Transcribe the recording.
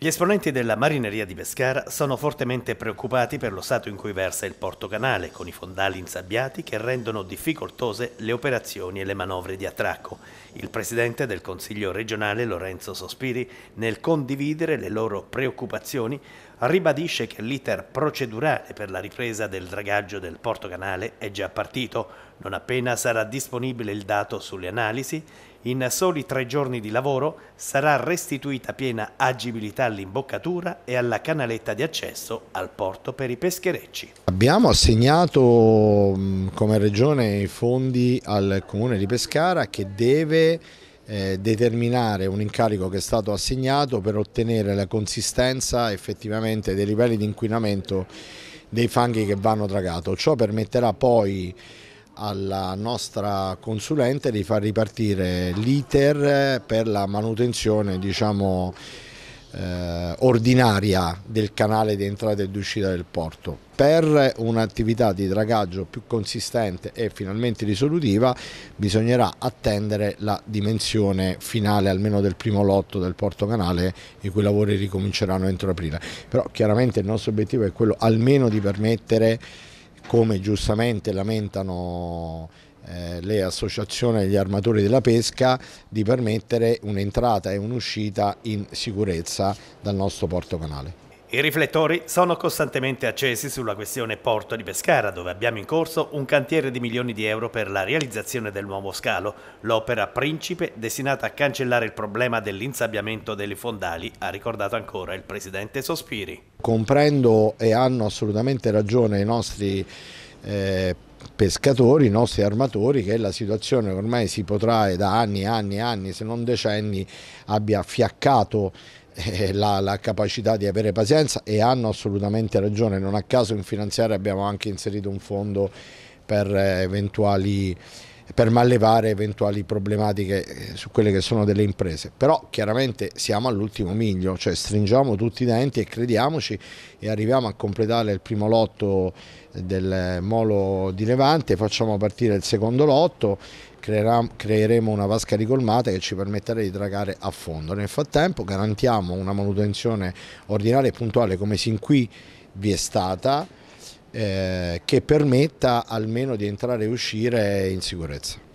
Gli esponenti della marineria di Pescara sono fortemente preoccupati per lo stato in cui versa il porto canale, con i fondali insabbiati che rendono difficoltose le operazioni e le manovre di attracco. Il presidente del Consiglio regionale, Lorenzo Sospiri, nel condividere le loro preoccupazioni, ribadisce che l'iter procedurale per la ripresa del dragaggio del Porto Canale è già partito. Non appena sarà disponibile il dato sulle analisi, in soli tre giorni di lavoro sarà restituita piena agibilità all'imboccatura e alla canaletta di accesso al porto per i pescherecci. Abbiamo assegnato come regione i fondi al comune di Pescara che deve eh, determinare un incarico che è stato assegnato per ottenere la consistenza effettivamente dei livelli di inquinamento dei fanghi che vanno tragato. Ciò permetterà poi alla nostra consulente di far ripartire l'iter per la manutenzione diciamo, eh, ordinaria del canale di entrata e di uscita del porto. Per un'attività di dragaggio più consistente e finalmente risolutiva bisognerà attendere la dimensione finale almeno del primo lotto del porto canale i cui lavori ricominceranno entro aprile. Però chiaramente il nostro obiettivo è quello almeno di permettere come giustamente lamentano eh, le associazioni degli armatori della pesca di permettere un'entrata e un'uscita in sicurezza dal nostro porto canale. I riflettori sono costantemente accesi sulla questione Porto di Pescara, dove abbiamo in corso un cantiere di milioni di euro per la realizzazione del nuovo scalo, l'opera principe destinata a cancellare il problema dell'insabbiamento delle fondali, ha ricordato ancora il presidente Sospiri. Comprendo e hanno assolutamente ragione i nostri eh, pescatori, i nostri armatori, che la situazione ormai si potrà da anni, e anni, e anni, se non decenni, abbia fiaccato eh, la, la, capacità di avere pazienza e hanno assolutamente ragione, non a caso in finanziaria abbiamo anche inserito un fondo per eh, eventuali per mallevare eventuali problematiche eh, su quelle che sono delle imprese. Però chiaramente siamo all'ultimo miglio, cioè stringiamo tutti i denti e crediamoci e arriviamo a completare il primo lotto eh, del molo di Levante, facciamo partire il secondo lotto, creeremo una vasca ricolmata che ci permetterà di dragare a fondo. Nel frattempo garantiamo una manutenzione ordinaria e puntuale come sin qui vi è stata eh, che permetta almeno di entrare e uscire in sicurezza.